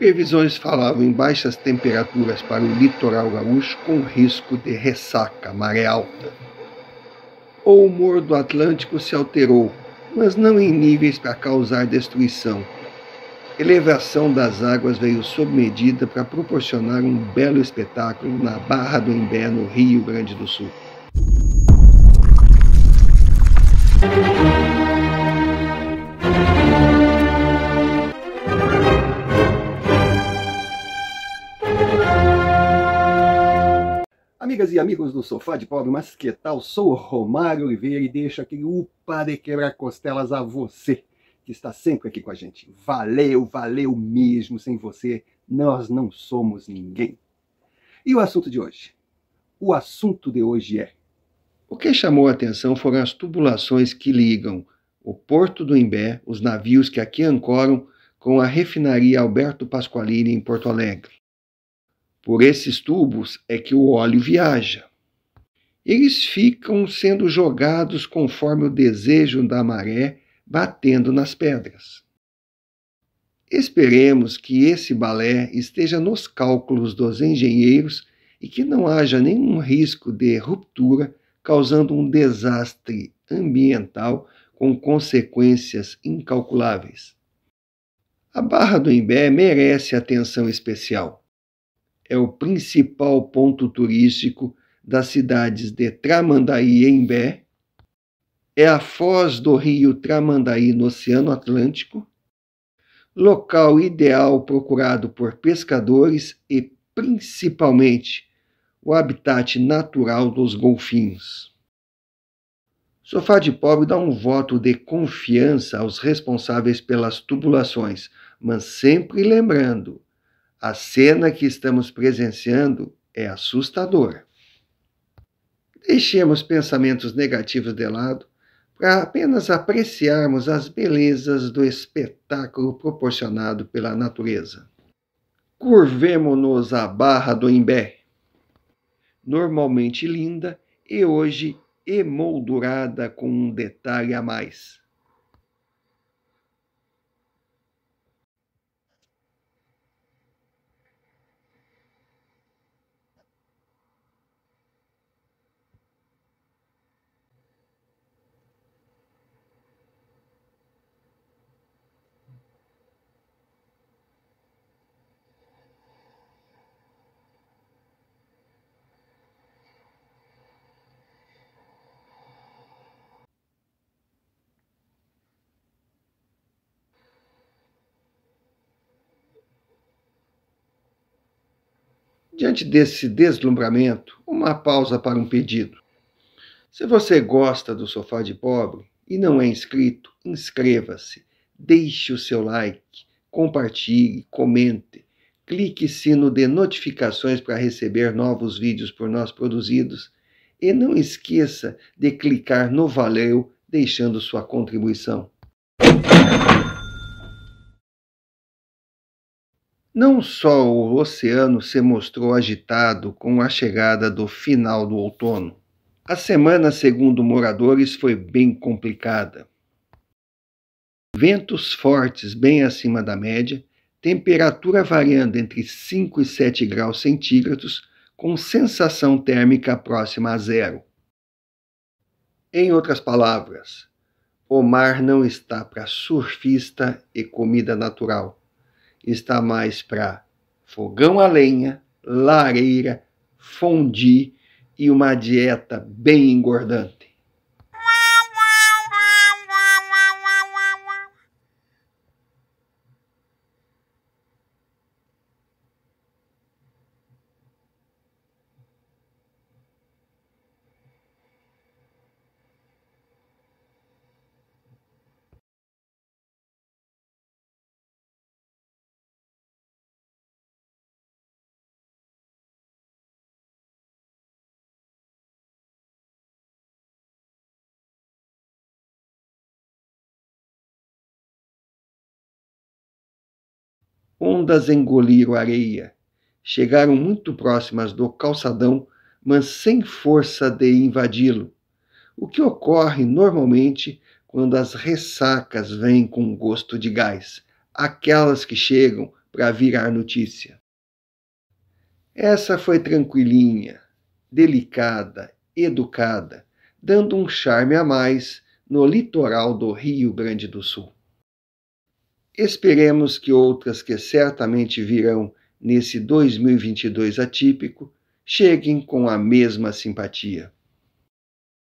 previsões falavam em baixas temperaturas para o litoral gaúcho com risco de ressaca, maré alta. O humor do Atlântico se alterou, mas não em níveis para causar destruição. Elevação das águas veio sob medida para proporcionar um belo espetáculo na Barra do Embé, no Rio Grande do Sul. Amigas e amigos do Sofá de Pobre, mas que tal? Sou Romário Oliveira e deixo aquele upa de quebrar costelas a você, que está sempre aqui com a gente. Valeu, valeu mesmo, sem você nós não somos ninguém. E o assunto de hoje? O assunto de hoje é... O que chamou a atenção foram as tubulações que ligam o Porto do Imbé, os navios que aqui ancoram, com a refinaria Alberto Pasqualini em Porto Alegre. Por esses tubos é que o óleo viaja. Eles ficam sendo jogados conforme o desejo da maré batendo nas pedras. Esperemos que esse balé esteja nos cálculos dos engenheiros e que não haja nenhum risco de ruptura, causando um desastre ambiental com consequências incalculáveis. A Barra do Imbé merece atenção especial é o principal ponto turístico das cidades de Tramandaí e Embé, é a foz do rio Tramandaí no Oceano Atlântico, local ideal procurado por pescadores e principalmente o habitat natural dos golfinhos. Sofá de pobre dá um voto de confiança aos responsáveis pelas tubulações, mas sempre lembrando, a cena que estamos presenciando é assustadora. Deixemos pensamentos negativos de lado para apenas apreciarmos as belezas do espetáculo proporcionado pela natureza. curvemos nos à Barra do Imbé, normalmente linda e hoje emoldurada com um detalhe a mais Diante desse deslumbramento, uma pausa para um pedido. Se você gosta do Sofá de Pobre e não é inscrito, inscreva-se, deixe o seu like, compartilhe, comente, clique sino de notificações para receber novos vídeos por nós produzidos e não esqueça de clicar no valeu deixando sua contribuição. Não só o oceano se mostrou agitado com a chegada do final do outono. A semana, segundo moradores, foi bem complicada. Ventos fortes bem acima da média, temperatura variando entre 5 e 7 graus centígrados, com sensação térmica próxima a zero. Em outras palavras, o mar não está para surfista e comida natural está mais para fogão a lenha, lareira, fondue e uma dieta bem engordante. Ondas engoliram a areia. Chegaram muito próximas do calçadão, mas sem força de invadi-lo. O que ocorre normalmente quando as ressacas vêm com gosto de gás, aquelas que chegam para virar notícia. Essa foi tranquilinha, delicada, educada, dando um charme a mais no litoral do Rio Grande do Sul. Esperemos que outras que certamente virão nesse 2022 atípico cheguem com a mesma simpatia.